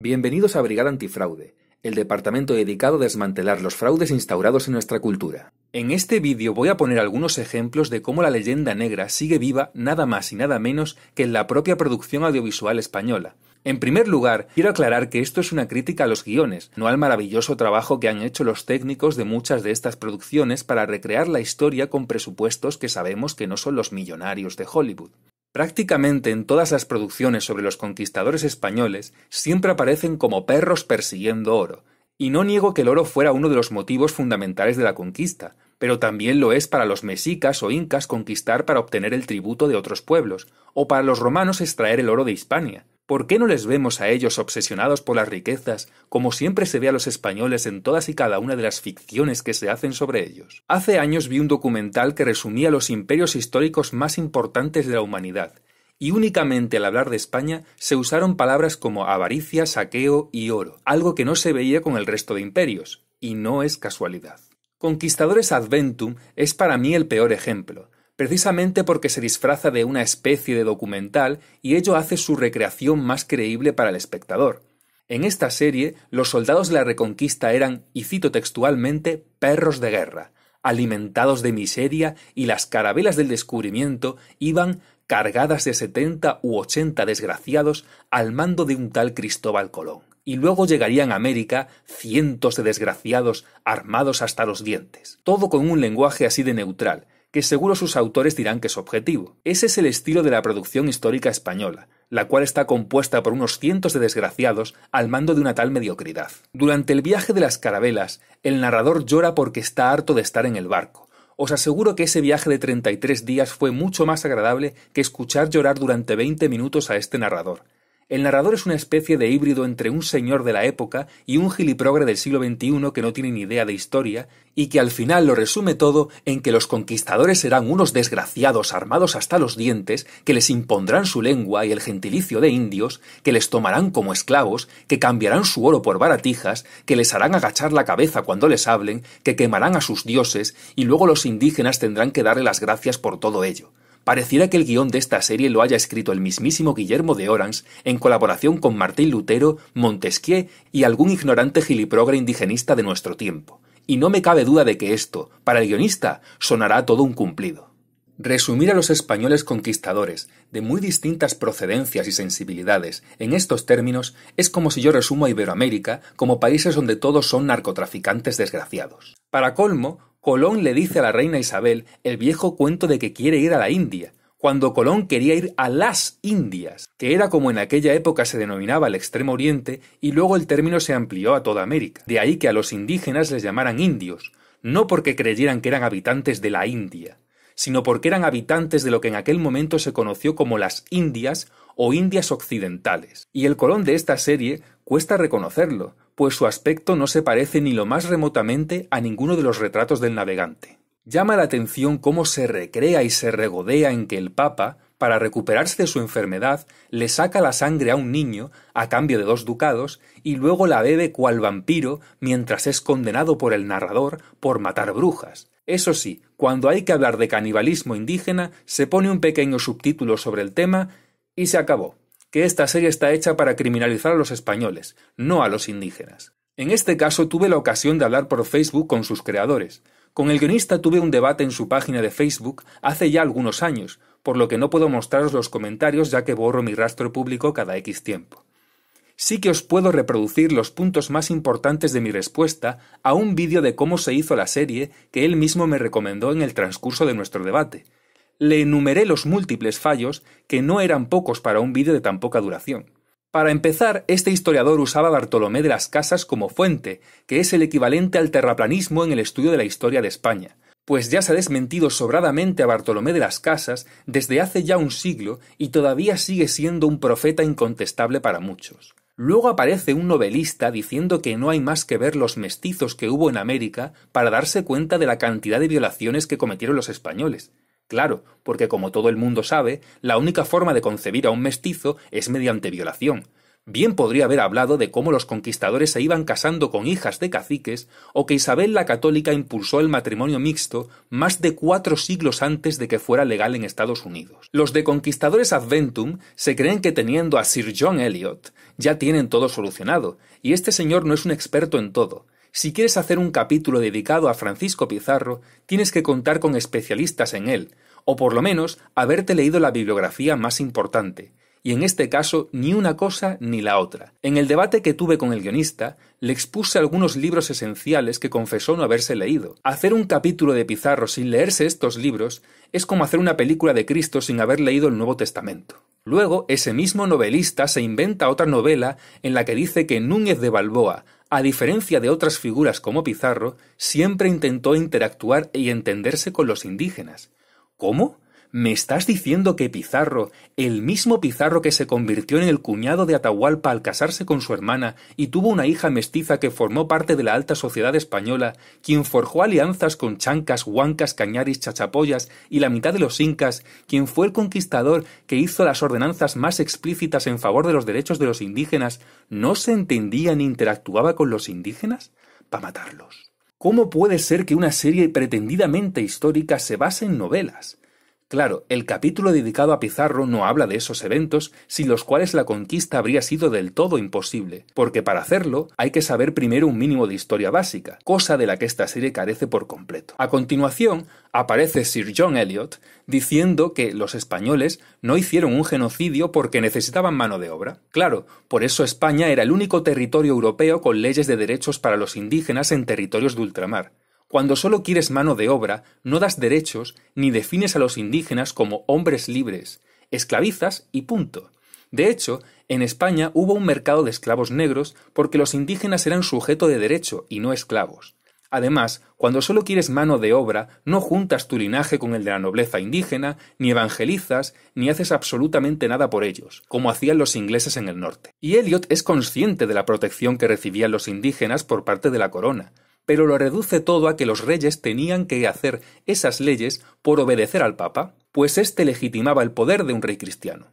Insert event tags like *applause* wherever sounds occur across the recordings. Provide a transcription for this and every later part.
Bienvenidos a Brigada Antifraude, el departamento dedicado a desmantelar los fraudes instaurados en nuestra cultura. En este vídeo voy a poner algunos ejemplos de cómo la leyenda negra sigue viva nada más y nada menos que en la propia producción audiovisual española. En primer lugar, quiero aclarar que esto es una crítica a los guiones, no al maravilloso trabajo que han hecho los técnicos de muchas de estas producciones para recrear la historia con presupuestos que sabemos que no son los millonarios de Hollywood. Prácticamente en todas las producciones sobre los conquistadores españoles siempre aparecen como perros persiguiendo oro, y no niego que el oro fuera uno de los motivos fundamentales de la conquista, pero también lo es para los mexicas o incas conquistar para obtener el tributo de otros pueblos, o para los romanos extraer el oro de Hispania, ¿Por qué no les vemos a ellos obsesionados por las riquezas, como siempre se ve a los españoles en todas y cada una de las ficciones que se hacen sobre ellos? Hace años vi un documental que resumía los imperios históricos más importantes de la humanidad, y únicamente al hablar de España se usaron palabras como avaricia, saqueo y oro, algo que no se veía con el resto de imperios, y no es casualidad. Conquistadores Adventum es para mí el peor ejemplo, precisamente porque se disfraza de una especie de documental y ello hace su recreación más creíble para el espectador. En esta serie, los soldados de la Reconquista eran, y cito textualmente, perros de guerra, alimentados de miseria y las carabelas del descubrimiento iban cargadas de setenta u ochenta desgraciados al mando de un tal Cristóbal Colón. Y luego llegarían a América cientos de desgraciados armados hasta los dientes, todo con un lenguaje así de neutral, que seguro sus autores dirán que es objetivo. Ese es el estilo de la producción histórica española, la cual está compuesta por unos cientos de desgraciados al mando de una tal mediocridad. Durante el viaje de las carabelas, el narrador llora porque está harto de estar en el barco, os aseguro que ese viaje de 33 días fue mucho más agradable que escuchar llorar durante 20 minutos a este narrador, el narrador es una especie de híbrido entre un señor de la época y un giliprogre del siglo XXI que no tiene ni idea de historia y que al final lo resume todo en que los conquistadores serán unos desgraciados armados hasta los dientes que les impondrán su lengua y el gentilicio de indios, que les tomarán como esclavos, que cambiarán su oro por baratijas, que les harán agachar la cabeza cuando les hablen, que quemarán a sus dioses y luego los indígenas tendrán que darle las gracias por todo ello. Pareciera que el guión de esta serie lo haya escrito el mismísimo Guillermo de Orans en colaboración con Martín Lutero, Montesquieu y algún ignorante giliprogre indigenista de nuestro tiempo. Y no me cabe duda de que esto, para el guionista, sonará todo un cumplido. Resumir a los españoles conquistadores, de muy distintas procedencias y sensibilidades, en estos términos, es como si yo resumo a Iberoamérica como países donde todos son narcotraficantes desgraciados. Para colmo, Colón le dice a la reina Isabel el viejo cuento de que quiere ir a la India, cuando Colón quería ir a las Indias, que era como en aquella época se denominaba el Extremo Oriente y luego el término se amplió a toda América. De ahí que a los indígenas les llamaran indios, no porque creyeran que eran habitantes de la India, sino porque eran habitantes de lo que en aquel momento se conoció como las Indias o Indias Occidentales. Y el Colón de esta serie cuesta reconocerlo, pues su aspecto no se parece ni lo más remotamente a ninguno de los retratos del navegante. Llama la atención cómo se recrea y se regodea en que el Papa, para recuperarse de su enfermedad, le saca la sangre a un niño a cambio de dos ducados y luego la bebe cual vampiro mientras es condenado por el narrador por matar brujas. Eso sí, cuando hay que hablar de canibalismo indígena, se pone un pequeño subtítulo sobre el tema y se acabó que esta serie está hecha para criminalizar a los españoles, no a los indígenas. En este caso tuve la ocasión de hablar por Facebook con sus creadores. Con el guionista tuve un debate en su página de Facebook hace ya algunos años, por lo que no puedo mostraros los comentarios ya que borro mi rastro público cada X tiempo. Sí que os puedo reproducir los puntos más importantes de mi respuesta a un vídeo de cómo se hizo la serie que él mismo me recomendó en el transcurso de nuestro debate, le enumeré los múltiples fallos, que no eran pocos para un vídeo de tan poca duración. Para empezar, este historiador usaba Bartolomé de las Casas como fuente, que es el equivalente al terraplanismo en el estudio de la historia de España, pues ya se ha desmentido sobradamente a Bartolomé de las Casas desde hace ya un siglo y todavía sigue siendo un profeta incontestable para muchos. Luego aparece un novelista diciendo que no hay más que ver los mestizos que hubo en América para darse cuenta de la cantidad de violaciones que cometieron los españoles, Claro, porque como todo el mundo sabe, la única forma de concebir a un mestizo es mediante violación. Bien podría haber hablado de cómo los conquistadores se iban casando con hijas de caciques, o que Isabel la Católica impulsó el matrimonio mixto más de cuatro siglos antes de que fuera legal en Estados Unidos. Los de conquistadores Adventum se creen que teniendo a Sir John Eliot ya tienen todo solucionado, y este señor no es un experto en todo si quieres hacer un capítulo dedicado a Francisco Pizarro, tienes que contar con especialistas en él, o por lo menos haberte leído la bibliografía más importante, y en este caso ni una cosa ni la otra. En el debate que tuve con el guionista, le expuse algunos libros esenciales que confesó no haberse leído. Hacer un capítulo de Pizarro sin leerse estos libros es como hacer una película de Cristo sin haber leído el Nuevo Testamento. Luego, ese mismo novelista se inventa otra novela en la que dice que Núñez de Balboa, a diferencia de otras figuras como Pizarro, siempre intentó interactuar y entenderse con los indígenas. ¿Cómo? ¿Me estás diciendo que Pizarro, el mismo Pizarro que se convirtió en el cuñado de Atahualpa al casarse con su hermana y tuvo una hija mestiza que formó parte de la alta sociedad española, quien forjó alianzas con chancas, huancas, cañaris, chachapoyas y la mitad de los incas, quien fue el conquistador que hizo las ordenanzas más explícitas en favor de los derechos de los indígenas, no se entendía ni interactuaba con los indígenas? Para matarlos. ¿Cómo puede ser que una serie pretendidamente histórica se base en novelas? Claro, el capítulo dedicado a Pizarro no habla de esos eventos sin los cuales la conquista habría sido del todo imposible, porque para hacerlo hay que saber primero un mínimo de historia básica, cosa de la que esta serie carece por completo. A continuación, aparece Sir John Elliot diciendo que los españoles no hicieron un genocidio porque necesitaban mano de obra. Claro, por eso España era el único territorio europeo con leyes de derechos para los indígenas en territorios de ultramar. Cuando solo quieres mano de obra, no das derechos ni defines a los indígenas como hombres libres, esclavizas y punto. De hecho, en España hubo un mercado de esclavos negros porque los indígenas eran sujeto de derecho y no esclavos. Además, cuando solo quieres mano de obra, no juntas tu linaje con el de la nobleza indígena, ni evangelizas, ni haces absolutamente nada por ellos, como hacían los ingleses en el norte. Y Elliot es consciente de la protección que recibían los indígenas por parte de la corona, pero lo reduce todo a que los reyes tenían que hacer esas leyes por obedecer al Papa, pues éste legitimaba el poder de un rey cristiano.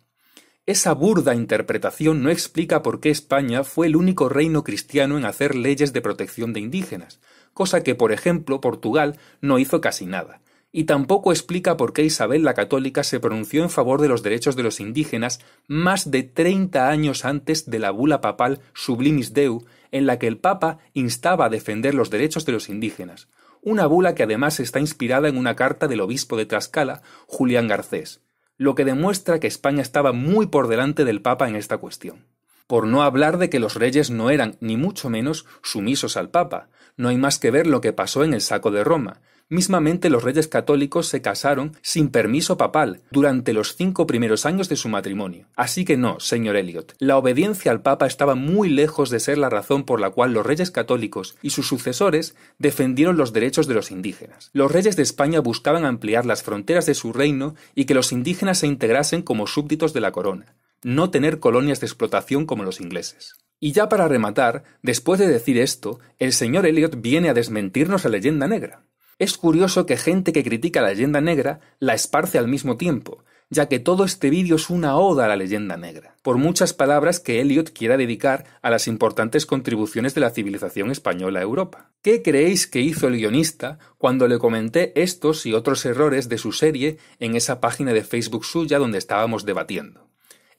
Esa burda interpretación no explica por qué España fue el único reino cristiano en hacer leyes de protección de indígenas, cosa que, por ejemplo, Portugal no hizo casi nada, y tampoco explica por qué Isabel la Católica se pronunció en favor de los derechos de los indígenas más de 30 años antes de la bula papal Sublimis Deu, en la que el Papa instaba a defender los derechos de los indígenas, una bula que además está inspirada en una carta del obispo de trascala Julián Garcés, lo que demuestra que España estaba muy por delante del Papa en esta cuestión. Por no hablar de que los reyes no eran, ni mucho menos, sumisos al Papa, no hay más que ver lo que pasó en el saco de Roma, Mismamente los reyes católicos se casaron sin permiso papal durante los cinco primeros años de su matrimonio. Así que no, señor Elliot, la obediencia al Papa estaba muy lejos de ser la razón por la cual los reyes católicos y sus sucesores defendieron los derechos de los indígenas. Los reyes de España buscaban ampliar las fronteras de su reino y que los indígenas se integrasen como súbditos de la corona, no tener colonias de explotación como los ingleses. Y ya para rematar, después de decir esto, el señor Elliot viene a desmentirnos la leyenda negra. Es curioso que gente que critica la leyenda negra la esparce al mismo tiempo, ya que todo este vídeo es una oda a la leyenda negra, por muchas palabras que Elliot quiera dedicar a las importantes contribuciones de la civilización española a Europa. ¿Qué creéis que hizo el guionista cuando le comenté estos y otros errores de su serie en esa página de Facebook suya donde estábamos debatiendo?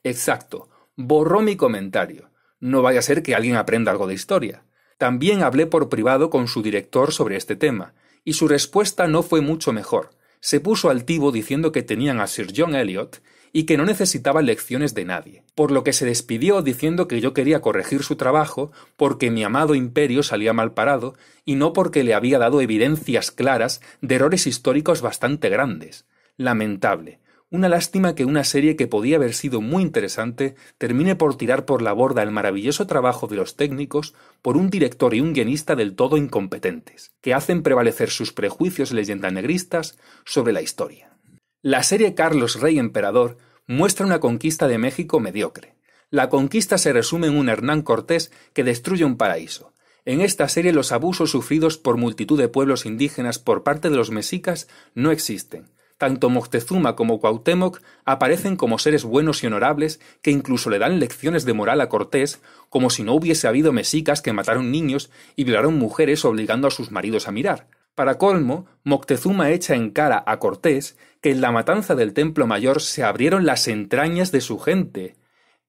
Exacto, borró mi comentario. No vaya a ser que alguien aprenda algo de historia. También hablé por privado con su director sobre este tema, y su respuesta no fue mucho mejor. Se puso altivo diciendo que tenían a Sir John Elliot y que no necesitaba lecciones de nadie, por lo que se despidió diciendo que yo quería corregir su trabajo porque mi amado imperio salía mal parado y no porque le había dado evidencias claras de errores históricos bastante grandes. Lamentable, una lástima que una serie que podía haber sido muy interesante termine por tirar por la borda el maravilloso trabajo de los técnicos por un director y un guionista del todo incompetentes, que hacen prevalecer sus prejuicios negristas sobre la historia. La serie Carlos Rey Emperador muestra una conquista de México mediocre. La conquista se resume en un Hernán Cortés que destruye un paraíso, en esta serie los abusos sufridos por multitud de pueblos indígenas por parte de los mexicas no existen, tanto Moctezuma como Cuauhtémoc aparecen como seres buenos y honorables que incluso le dan lecciones de moral a Cortés, como si no hubiese habido mexicas que mataron niños y violaron mujeres obligando a sus maridos a mirar. Para colmo, Moctezuma echa en cara a Cortés que en la matanza del Templo Mayor se abrieron las entrañas de su gente.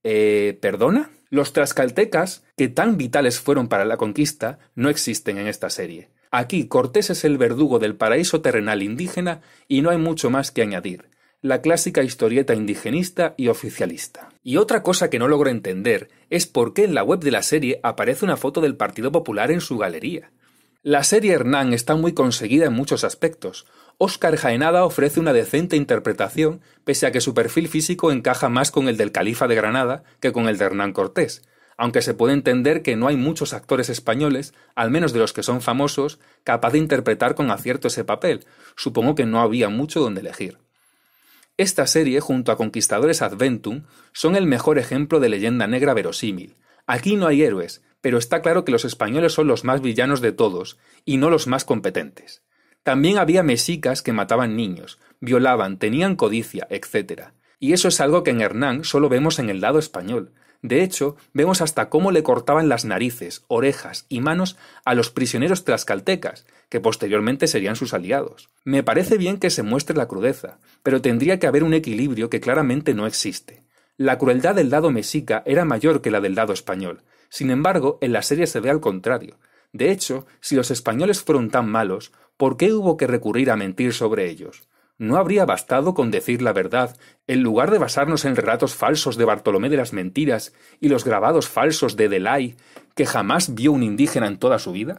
Eh, ¿Perdona? Los trascaltecas, que tan vitales fueron para la conquista, no existen en esta serie. Aquí Cortés es el verdugo del paraíso terrenal indígena y no hay mucho más que añadir. La clásica historieta indigenista y oficialista. Y otra cosa que no logro entender es por qué en la web de la serie aparece una foto del Partido Popular en su galería. La serie Hernán está muy conseguida en muchos aspectos. Óscar Jaenada ofrece una decente interpretación, pese a que su perfil físico encaja más con el del califa de Granada que con el de Hernán Cortés aunque se puede entender que no hay muchos actores españoles, al menos de los que son famosos, capaz de interpretar con acierto ese papel. Supongo que no había mucho donde elegir. Esta serie, junto a Conquistadores Adventum, son el mejor ejemplo de leyenda negra verosímil. Aquí no hay héroes, pero está claro que los españoles son los más villanos de todos, y no los más competentes. También había mexicas que mataban niños, violaban, tenían codicia, etc. Y eso es algo que en Hernán solo vemos en el lado español. De hecho, vemos hasta cómo le cortaban las narices, orejas y manos a los prisioneros tlaxcaltecas, que posteriormente serían sus aliados. Me parece bien que se muestre la crudeza, pero tendría que haber un equilibrio que claramente no existe. La crueldad del lado mexica era mayor que la del lado español. Sin embargo, en la serie se ve al contrario. De hecho, si los españoles fueron tan malos, ¿por qué hubo que recurrir a mentir sobre ellos? no habría bastado con decir la verdad, en lugar de basarnos en relatos falsos de Bartolomé de las Mentiras y los grabados falsos de Delay, que jamás vio un indígena en toda su vida?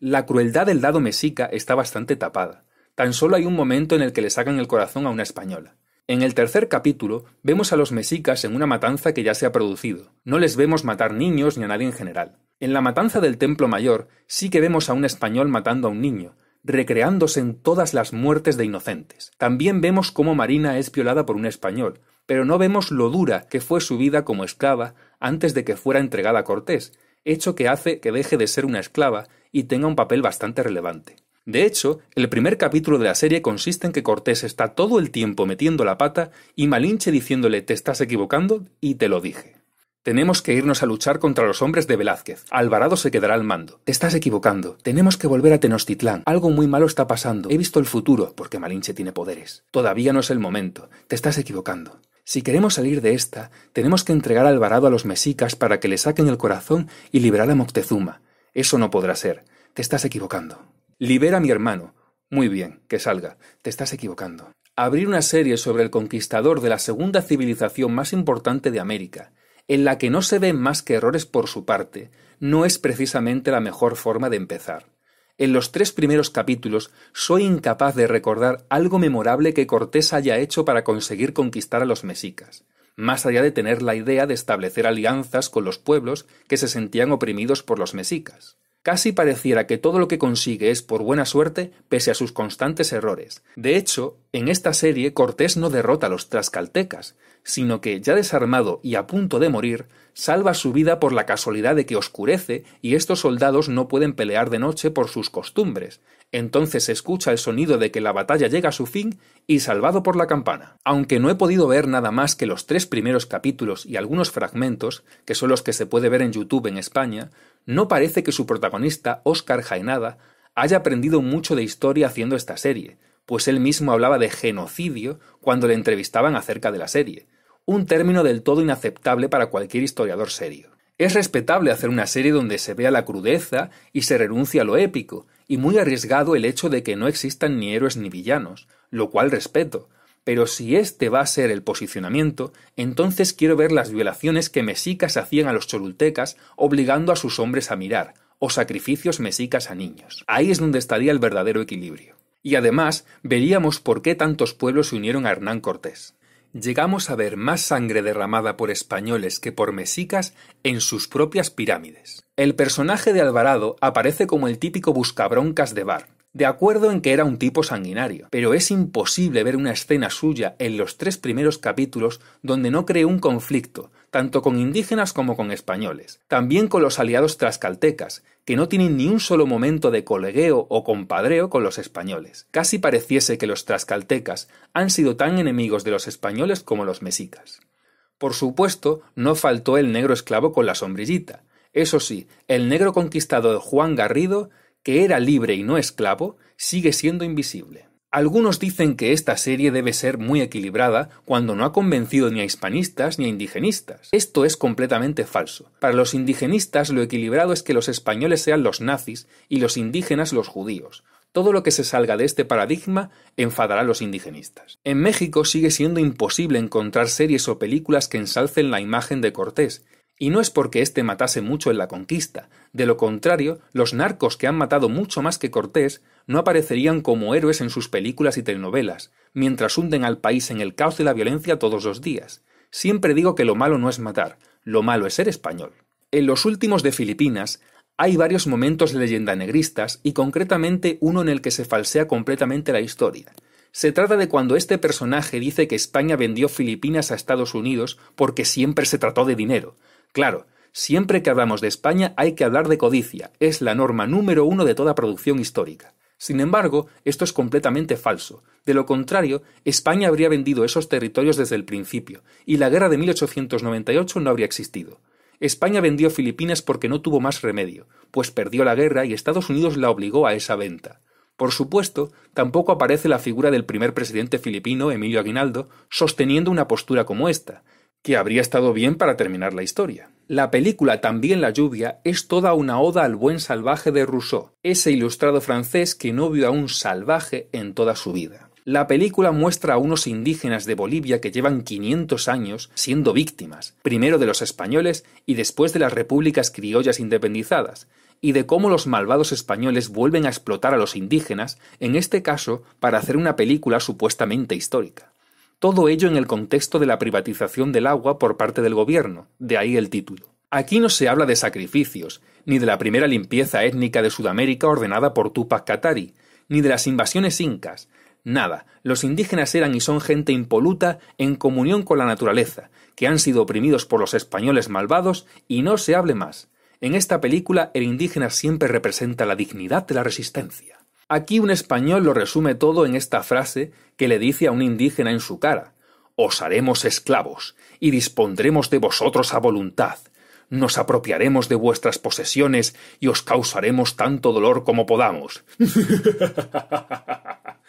La crueldad del dado mesica está bastante tapada. Tan solo hay un momento en el que le sacan el corazón a una española. En el tercer capítulo vemos a los mesicas en una matanza que ya se ha producido. No les vemos matar niños ni a nadie en general. En la matanza del Templo Mayor sí que vemos a un español matando a un niño, recreándose en todas las muertes de inocentes. También vemos cómo Marina es violada por un español, pero no vemos lo dura que fue su vida como esclava antes de que fuera entregada a Cortés, hecho que hace que deje de ser una esclava y tenga un papel bastante relevante. De hecho, el primer capítulo de la serie consiste en que Cortés está todo el tiempo metiendo la pata y Malinche diciéndole te estás equivocando y te lo dije. Tenemos que irnos a luchar contra los hombres de Velázquez. Alvarado se quedará al mando. Te estás equivocando. Tenemos que volver a Tenochtitlán. Algo muy malo está pasando. He visto el futuro, porque Malinche tiene poderes. Todavía no es el momento. Te estás equivocando. Si queremos salir de esta, tenemos que entregar a Alvarado a los mexicas para que le saquen el corazón y liberar a Moctezuma. Eso no podrá ser. Te estás equivocando. Libera a mi hermano. Muy bien, que salga. Te estás equivocando. Abrir una serie sobre el conquistador de la segunda civilización más importante de América en la que no se ven más que errores por su parte, no es precisamente la mejor forma de empezar. En los tres primeros capítulos soy incapaz de recordar algo memorable que Cortés haya hecho para conseguir conquistar a los mexicas, más allá de tener la idea de establecer alianzas con los pueblos que se sentían oprimidos por los mexicas. Casi pareciera que todo lo que consigue es por buena suerte pese a sus constantes errores. De hecho, en esta serie Cortés no derrota a los trascaltecas, sino que, ya desarmado y a punto de morir, salva su vida por la casualidad de que oscurece y estos soldados no pueden pelear de noche por sus costumbres. Entonces se escucha el sonido de que la batalla llega a su fin y salvado por la campana. Aunque no he podido ver nada más que los tres primeros capítulos y algunos fragmentos, que son los que se puede ver en YouTube en España, no parece que su protagonista, Oscar Jaenada, haya aprendido mucho de historia haciendo esta serie, pues él mismo hablaba de genocidio cuando le entrevistaban acerca de la serie, un término del todo inaceptable para cualquier historiador serio. Es respetable hacer una serie donde se vea la crudeza y se renuncia a lo épico, y muy arriesgado el hecho de que no existan ni héroes ni villanos, lo cual respeto, pero si este va a ser el posicionamiento, entonces quiero ver las violaciones que mexicas hacían a los cholultecas obligando a sus hombres a mirar, o sacrificios mesicas a niños. Ahí es donde estaría el verdadero equilibrio. Y además veríamos por qué tantos pueblos se unieron a Hernán Cortés. Llegamos a ver más sangre derramada por españoles que por mesicas en sus propias pirámides. El personaje de Alvarado aparece como el típico buscabroncas de bar, de acuerdo en que era un tipo sanguinario, pero es imposible ver una escena suya en los tres primeros capítulos donde no cree un conflicto, tanto con indígenas como con españoles, también con los aliados trascaltecas, que no tienen ni un solo momento de colegueo o compadreo con los españoles. Casi pareciese que los trascaltecas han sido tan enemigos de los españoles como los mexicas. Por supuesto, no faltó el negro esclavo con la sombrillita. Eso sí, el negro conquistador Juan Garrido que era libre y no esclavo, sigue siendo invisible. Algunos dicen que esta serie debe ser muy equilibrada cuando no ha convencido ni a hispanistas ni a indigenistas. Esto es completamente falso. Para los indigenistas lo equilibrado es que los españoles sean los nazis y los indígenas los judíos. Todo lo que se salga de este paradigma enfadará a los indigenistas. En México sigue siendo imposible encontrar series o películas que ensalcen la imagen de Cortés, y no es porque éste matase mucho en la conquista, de lo contrario, los narcos que han matado mucho más que Cortés no aparecerían como héroes en sus películas y telenovelas, mientras hunden al país en el caos y la violencia todos los días. Siempre digo que lo malo no es matar, lo malo es ser español. En los últimos de Filipinas hay varios momentos leyenda de negristas y concretamente uno en el que se falsea completamente la historia. Se trata de cuando este personaje dice que España vendió Filipinas a Estados Unidos porque siempre se trató de dinero, Claro, siempre que hablamos de España hay que hablar de codicia, es la norma número uno de toda producción histórica. Sin embargo, esto es completamente falso. De lo contrario, España habría vendido esos territorios desde el principio, y la guerra de 1898 no habría existido. España vendió Filipinas porque no tuvo más remedio, pues perdió la guerra y Estados Unidos la obligó a esa venta. Por supuesto, tampoco aparece la figura del primer presidente filipino, Emilio Aguinaldo, sosteniendo una postura como esta, que habría estado bien para terminar la historia. La película También la lluvia es toda una oda al buen salvaje de Rousseau, ese ilustrado francés que no vio a un salvaje en toda su vida. La película muestra a unos indígenas de Bolivia que llevan 500 años siendo víctimas, primero de los españoles y después de las repúblicas criollas independizadas, y de cómo los malvados españoles vuelven a explotar a los indígenas, en este caso para hacer una película supuestamente histórica. Todo ello en el contexto de la privatización del agua por parte del gobierno, de ahí el título. Aquí no se habla de sacrificios, ni de la primera limpieza étnica de Sudamérica ordenada por Tupac Katari, ni de las invasiones incas. Nada, los indígenas eran y son gente impoluta en comunión con la naturaleza, que han sido oprimidos por los españoles malvados y no se hable más. En esta película el indígena siempre representa la dignidad de la resistencia. Aquí un español lo resume todo en esta frase que le dice a un indígena en su cara Os haremos esclavos, y dispondremos de vosotros a voluntad, nos apropiaremos de vuestras posesiones y os causaremos tanto dolor como podamos. *laughs*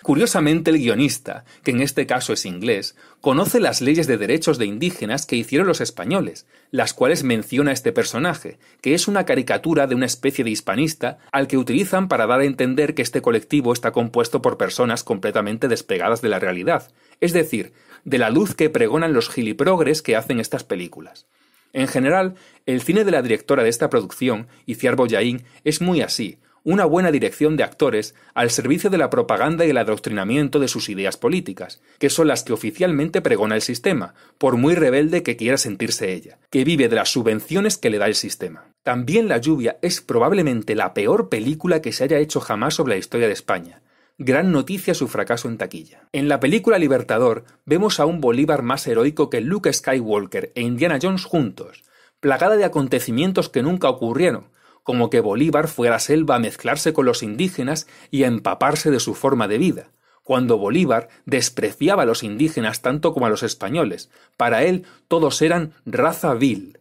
Curiosamente, el guionista, que en este caso es inglés, conoce las leyes de derechos de indígenas que hicieron los españoles, las cuales menciona este personaje, que es una caricatura de una especie de hispanista al que utilizan para dar a entender que este colectivo está compuesto por personas completamente despegadas de la realidad, es decir, de la luz que pregonan los giliprogres que hacen estas películas. En general, el cine de la directora de esta producción, Iciar Boyaín, es muy así, una buena dirección de actores al servicio de la propaganda y el adoctrinamiento de sus ideas políticas, que son las que oficialmente pregona el sistema, por muy rebelde que quiera sentirse ella, que vive de las subvenciones que le da el sistema. También La lluvia es probablemente la peor película que se haya hecho jamás sobre la historia de España, gran noticia su fracaso en taquilla. En la película Libertador vemos a un Bolívar más heroico que Luke Skywalker e Indiana Jones juntos, plagada de acontecimientos que nunca ocurrieron, como que Bolívar fue a la selva a mezclarse con los indígenas y a empaparse de su forma de vida, cuando Bolívar despreciaba a los indígenas tanto como a los españoles. Para él todos eran raza vil.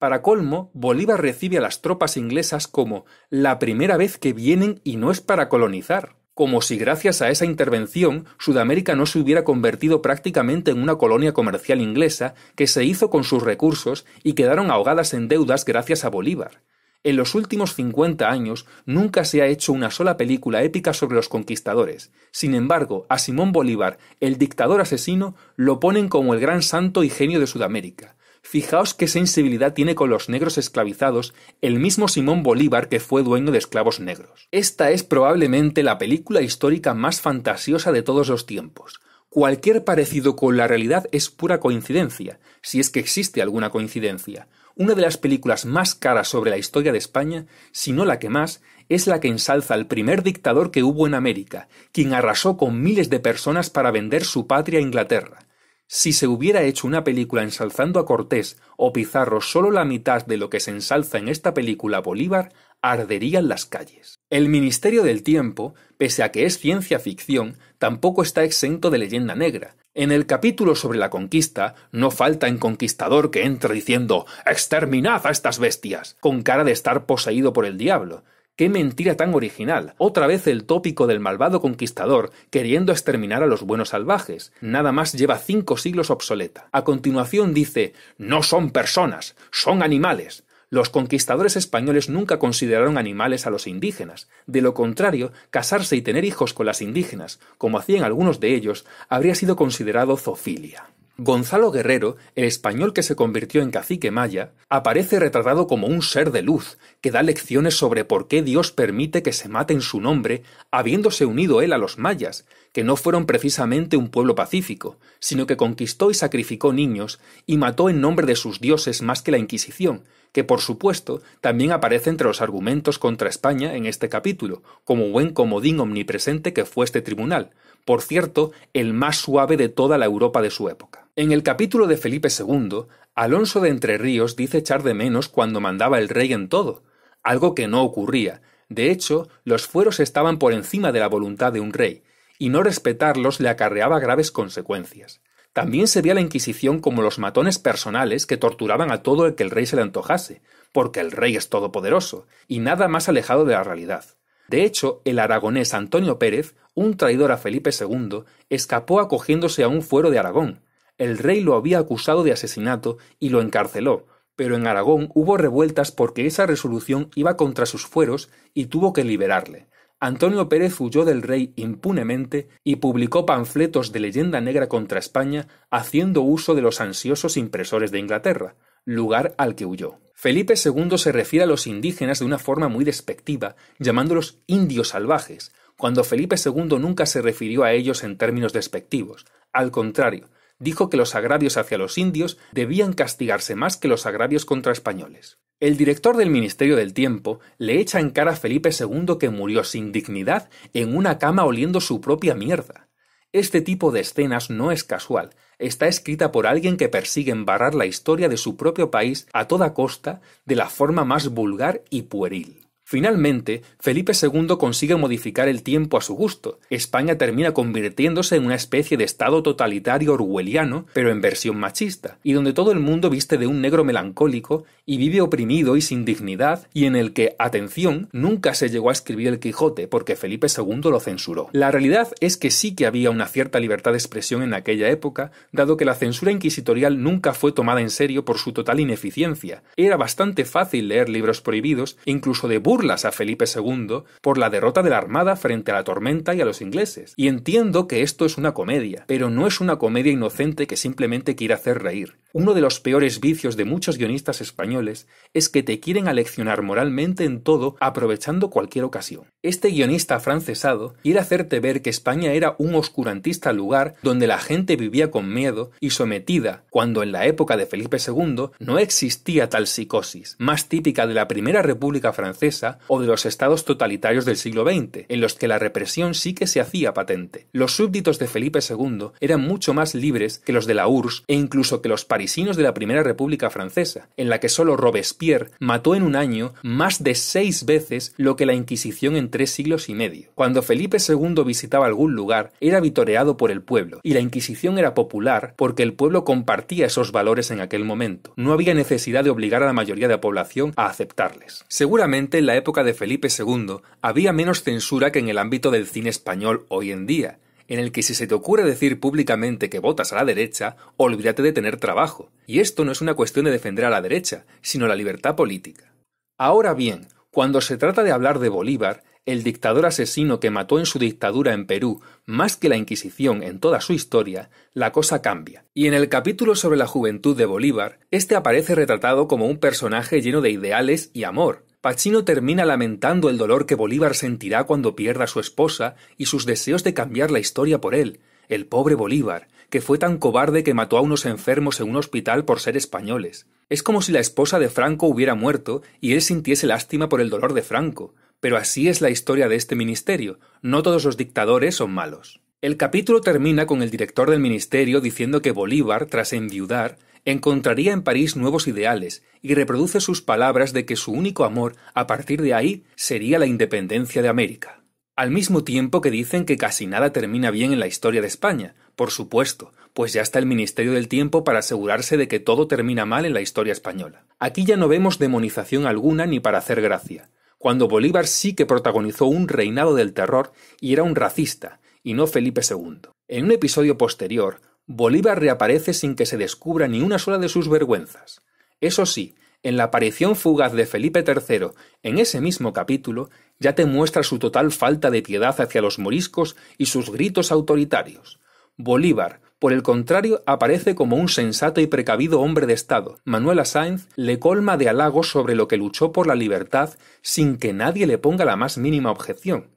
Para colmo, Bolívar recibe a las tropas inglesas como la primera vez que vienen y no es para colonizar como si gracias a esa intervención Sudamérica no se hubiera convertido prácticamente en una colonia comercial inglesa que se hizo con sus recursos y quedaron ahogadas en deudas gracias a Bolívar. En los últimos 50 años nunca se ha hecho una sola película épica sobre los conquistadores. Sin embargo, a Simón Bolívar, el dictador asesino, lo ponen como el gran santo y genio de Sudamérica. Fijaos qué sensibilidad tiene con los negros esclavizados el mismo Simón Bolívar que fue dueño de esclavos negros. Esta es probablemente la película histórica más fantasiosa de todos los tiempos. Cualquier parecido con la realidad es pura coincidencia, si es que existe alguna coincidencia. Una de las películas más caras sobre la historia de España, si no la que más, es la que ensalza al primer dictador que hubo en América, quien arrasó con miles de personas para vender su patria a Inglaterra si se hubiera hecho una película ensalzando a Cortés o Pizarro solo la mitad de lo que se ensalza en esta película Bolívar, arderían las calles. El Ministerio del Tiempo, pese a que es ciencia ficción, tampoco está exento de leyenda negra. En el capítulo sobre la conquista, no falta en conquistador que entre diciendo Exterminad a estas bestias, con cara de estar poseído por el diablo, ¡Qué mentira tan original! Otra vez el tópico del malvado conquistador queriendo exterminar a los buenos salvajes. Nada más lleva cinco siglos obsoleta. A continuación dice No son personas, son animales. Los conquistadores españoles nunca consideraron animales a los indígenas. De lo contrario, casarse y tener hijos con las indígenas, como hacían algunos de ellos, habría sido considerado zoofilia. Gonzalo Guerrero, el español que se convirtió en cacique maya, aparece retratado como un ser de luz, que da lecciones sobre por qué Dios permite que se mate en su nombre, habiéndose unido él a los mayas, que no fueron precisamente un pueblo pacífico, sino que conquistó y sacrificó niños y mató en nombre de sus dioses más que la Inquisición, que por supuesto también aparece entre los argumentos contra España en este capítulo, como buen comodín omnipresente que fue este tribunal, por cierto, el más suave de toda la Europa de su época. En el capítulo de Felipe II, Alonso de Entre Ríos dice echar de menos cuando mandaba el rey en todo, algo que no ocurría. De hecho, los fueros estaban por encima de la voluntad de un rey, y no respetarlos le acarreaba graves consecuencias. También se veía la Inquisición como los matones personales que torturaban a todo el que el rey se le antojase, porque el rey es todopoderoso, y nada más alejado de la realidad. De hecho, el aragonés Antonio Pérez, un traidor a Felipe II, escapó acogiéndose a un fuero de Aragón. El rey lo había acusado de asesinato y lo encarceló, pero en Aragón hubo revueltas porque esa resolución iba contra sus fueros y tuvo que liberarle. Antonio Pérez huyó del rey impunemente y publicó panfletos de leyenda negra contra España, haciendo uso de los ansiosos impresores de Inglaterra, lugar al que huyó. Felipe II se refiere a los indígenas de una forma muy despectiva, llamándolos indios salvajes, cuando Felipe II nunca se refirió a ellos en términos despectivos. Al contrario, dijo que los agravios hacia los indios debían castigarse más que los agravios contra españoles. El director del Ministerio del Tiempo le echa en cara a Felipe II que murió sin dignidad en una cama oliendo su propia mierda. Este tipo de escenas no es casual, está escrita por alguien que persigue embarrar la historia de su propio país a toda costa de la forma más vulgar y pueril. Finalmente, Felipe II consigue modificar el tiempo a su gusto. España termina convirtiéndose en una especie de estado totalitario orwelliano, pero en versión machista, y donde todo el mundo viste de un negro melancólico y vive oprimido y sin dignidad, y en el que, atención, nunca se llegó a escribir el Quijote porque Felipe II lo censuró. La realidad es que sí que había una cierta libertad de expresión en aquella época, dado que la censura inquisitorial nunca fue tomada en serio por su total ineficiencia. Era bastante fácil leer libros prohibidos, incluso de burro las a Felipe II por la derrota de la Armada frente a la tormenta y a los ingleses. Y entiendo que esto es una comedia, pero no es una comedia inocente que simplemente quiere hacer reír. Uno de los peores vicios de muchos guionistas españoles es que te quieren aleccionar moralmente en todo aprovechando cualquier ocasión. Este guionista francesado quiere hacerte ver que España era un oscurantista lugar donde la gente vivía con miedo y sometida, cuando en la época de Felipe II no existía tal psicosis, más típica de la Primera República Francesa o de los estados totalitarios del siglo XX, en los que la represión sí que se hacía patente. Los súbditos de Felipe II eran mucho más libres que los de la URSS e incluso que los de la Primera República Francesa, en la que solo Robespierre mató en un año más de seis veces lo que la Inquisición en tres siglos y medio. Cuando Felipe II visitaba algún lugar, era vitoreado por el pueblo, y la Inquisición era popular porque el pueblo compartía esos valores en aquel momento. No había necesidad de obligar a la mayoría de la población a aceptarles. Seguramente en la época de Felipe II había menos censura que en el ámbito del cine español hoy en día, en el que si se te ocurre decir públicamente que votas a la derecha, olvídate de tener trabajo. Y esto no es una cuestión de defender a la derecha, sino la libertad política. Ahora bien, cuando se trata de hablar de Bolívar, el dictador asesino que mató en su dictadura en Perú más que la Inquisición en toda su historia, la cosa cambia. Y en el capítulo sobre la juventud de Bolívar, este aparece retratado como un personaje lleno de ideales y amor, Pacino termina lamentando el dolor que Bolívar sentirá cuando pierda a su esposa y sus deseos de cambiar la historia por él, el pobre Bolívar, que fue tan cobarde que mató a unos enfermos en un hospital por ser españoles. Es como si la esposa de Franco hubiera muerto y él sintiese lástima por el dolor de Franco, pero así es la historia de este ministerio, no todos los dictadores son malos. El capítulo termina con el director del ministerio diciendo que Bolívar, tras enviudar, encontraría en París nuevos ideales y reproduce sus palabras de que su único amor, a partir de ahí, sería la independencia de América. Al mismo tiempo que dicen que casi nada termina bien en la historia de España, por supuesto, pues ya está el Ministerio del Tiempo para asegurarse de que todo termina mal en la historia española. Aquí ya no vemos demonización alguna ni para hacer gracia, cuando Bolívar sí que protagonizó un reinado del terror y era un racista, y no Felipe II. En un episodio posterior, Bolívar reaparece sin que se descubra ni una sola de sus vergüenzas. Eso sí, en la aparición fugaz de Felipe III, en ese mismo capítulo, ya te muestra su total falta de piedad hacia los moriscos y sus gritos autoritarios. Bolívar, por el contrario, aparece como un sensato y precavido hombre de Estado. Manuela Sáenz le colma de halagos sobre lo que luchó por la libertad sin que nadie le ponga la más mínima objeción.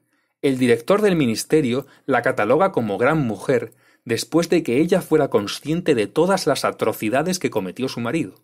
El director del ministerio la cataloga como gran mujer, después de que ella fuera consciente de todas las atrocidades que cometió su marido.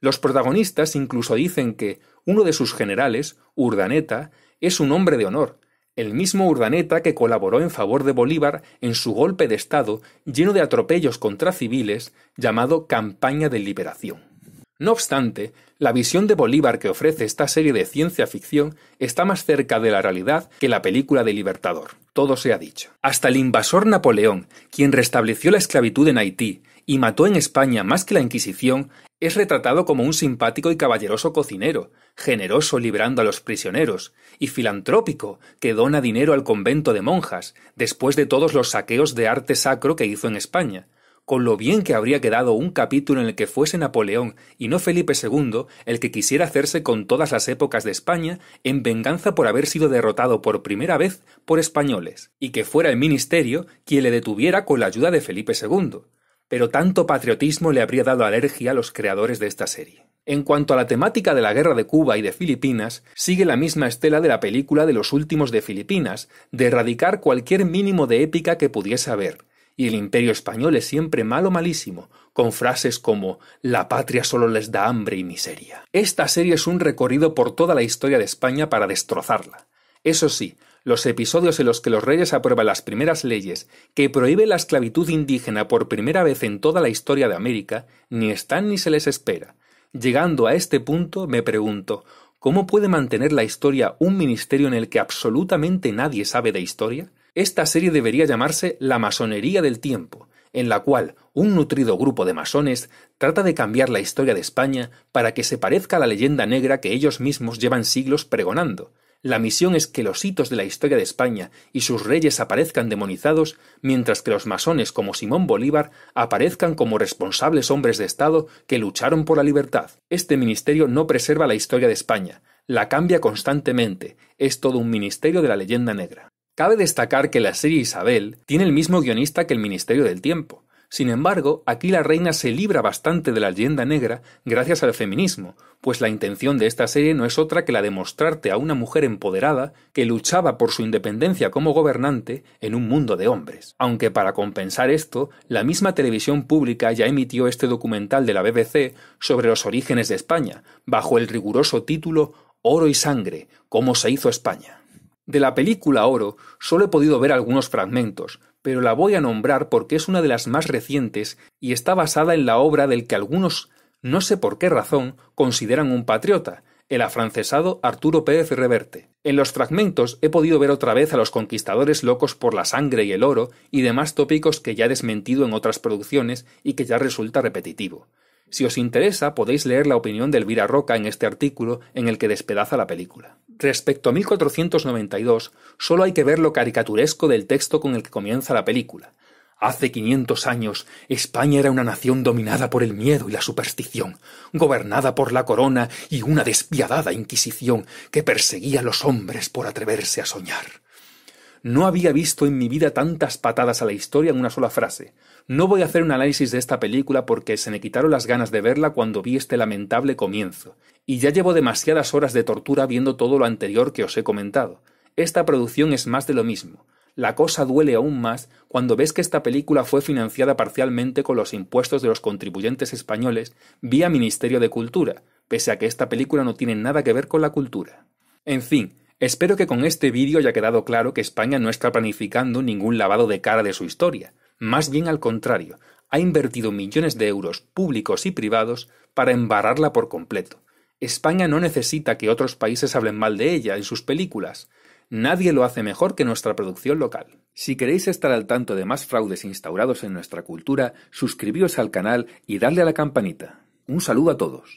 Los protagonistas incluso dicen que uno de sus generales, Urdaneta, es un hombre de honor, el mismo Urdaneta que colaboró en favor de Bolívar en su golpe de Estado lleno de atropellos contra civiles llamado Campaña de Liberación. No obstante, la visión de Bolívar que ofrece esta serie de ciencia ficción está más cerca de la realidad que la película de Libertador. Todo se ha dicho. Hasta el invasor Napoleón, quien restableció la esclavitud en Haití y mató en España más que la Inquisición, es retratado como un simpático y caballeroso cocinero, generoso liberando a los prisioneros, y filantrópico, que dona dinero al convento de monjas, después de todos los saqueos de arte sacro que hizo en España con lo bien que habría quedado un capítulo en el que fuese Napoleón y no Felipe II el que quisiera hacerse con todas las épocas de España en venganza por haber sido derrotado por primera vez por españoles, y que fuera el ministerio quien le detuviera con la ayuda de Felipe II. Pero tanto patriotismo le habría dado alergia a los creadores de esta serie. En cuanto a la temática de la guerra de Cuba y de Filipinas, sigue la misma estela de la película de los últimos de Filipinas, de erradicar cualquier mínimo de épica que pudiese haber, y el imperio español es siempre malo malísimo, con frases como La patria solo les da hambre y miseria. Esta serie es un recorrido por toda la historia de España para destrozarla. Eso sí, los episodios en los que los reyes aprueban las primeras leyes que prohíben la esclavitud indígena por primera vez en toda la historia de América ni están ni se les espera. Llegando a este punto, me pregunto, ¿cómo puede mantener la historia un ministerio en el que absolutamente nadie sabe de historia? Esta serie debería llamarse La masonería del tiempo, en la cual un nutrido grupo de masones trata de cambiar la historia de España para que se parezca a la leyenda negra que ellos mismos llevan siglos pregonando. La misión es que los hitos de la historia de España y sus reyes aparezcan demonizados, mientras que los masones como Simón Bolívar aparezcan como responsables hombres de Estado que lucharon por la libertad. Este ministerio no preserva la historia de España, la cambia constantemente, es todo un ministerio de la leyenda negra. Cabe destacar que la serie Isabel tiene el mismo guionista que el Ministerio del Tiempo. Sin embargo, aquí la reina se libra bastante de la leyenda negra gracias al feminismo, pues la intención de esta serie no es otra que la de mostrarte a una mujer empoderada que luchaba por su independencia como gobernante en un mundo de hombres. Aunque para compensar esto, la misma televisión pública ya emitió este documental de la BBC sobre los orígenes de España, bajo el riguroso título Oro y Sangre, cómo se hizo España. De la película Oro solo he podido ver algunos fragmentos, pero la voy a nombrar porque es una de las más recientes y está basada en la obra del que algunos, no sé por qué razón, consideran un patriota, el afrancesado Arturo Pérez Reverte. En los fragmentos he podido ver otra vez a los conquistadores locos por la sangre y el oro y demás tópicos que ya he desmentido en otras producciones y que ya resulta repetitivo. Si os interesa, podéis leer la opinión de Elvira Roca en este artículo en el que despedaza la película. Respecto a 1492, solo hay que ver lo caricaturesco del texto con el que comienza la película. Hace 500 años, España era una nación dominada por el miedo y la superstición, gobernada por la corona y una despiadada inquisición que perseguía a los hombres por atreverse a soñar. No había visto en mi vida tantas patadas a la historia en una sola frase. No voy a hacer un análisis de esta película porque se me quitaron las ganas de verla cuando vi este lamentable comienzo, y ya llevo demasiadas horas de tortura viendo todo lo anterior que os he comentado. Esta producción es más de lo mismo. La cosa duele aún más cuando ves que esta película fue financiada parcialmente con los impuestos de los contribuyentes españoles vía Ministerio de Cultura, pese a que esta película no tiene nada que ver con la cultura. En fin, Espero que con este vídeo haya quedado claro que España no está planificando ningún lavado de cara de su historia. Más bien al contrario, ha invertido millones de euros públicos y privados para embarrarla por completo. España no necesita que otros países hablen mal de ella en sus películas. Nadie lo hace mejor que nuestra producción local. Si queréis estar al tanto de más fraudes instaurados en nuestra cultura, suscribíos al canal y darle a la campanita. Un saludo a todos.